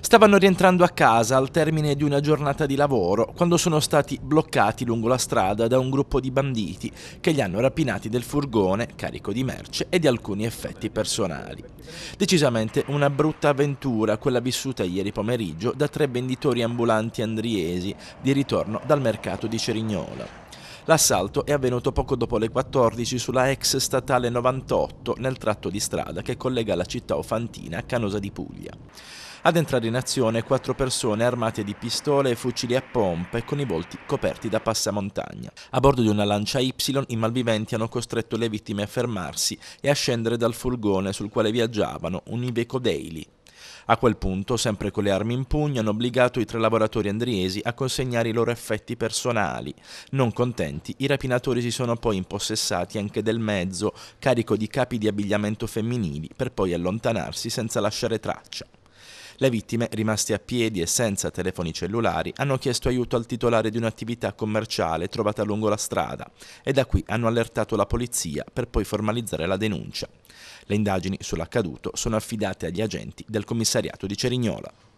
Stavano rientrando a casa al termine di una giornata di lavoro quando sono stati bloccati lungo la strada da un gruppo di banditi che li hanno rapinati del furgone carico di merce e di alcuni effetti personali. Decisamente una brutta avventura quella vissuta ieri pomeriggio da tre venditori ambulanti andriesi di ritorno dal mercato di Cerignola. L'assalto è avvenuto poco dopo le 14 sulla ex statale 98 nel tratto di strada che collega la città ofantina a Canosa di Puglia. Ad entrare in azione quattro persone armate di pistole e fucili a pompe con i volti coperti da passamontagna. A bordo di una lancia Y i malviventi hanno costretto le vittime a fermarsi e a scendere dal furgone sul quale viaggiavano, un Iveco Daily. A quel punto, sempre con le armi in pugno, hanno obbligato i tre lavoratori andriesi a consegnare i loro effetti personali. Non contenti, i rapinatori si sono poi impossessati anche del mezzo, carico di capi di abbigliamento femminili, per poi allontanarsi senza lasciare traccia. Le vittime, rimaste a piedi e senza telefoni cellulari, hanno chiesto aiuto al titolare di un'attività commerciale trovata lungo la strada e da qui hanno allertato la polizia per poi formalizzare la denuncia. Le indagini sull'accaduto sono affidate agli agenti del commissariato di Cerignola.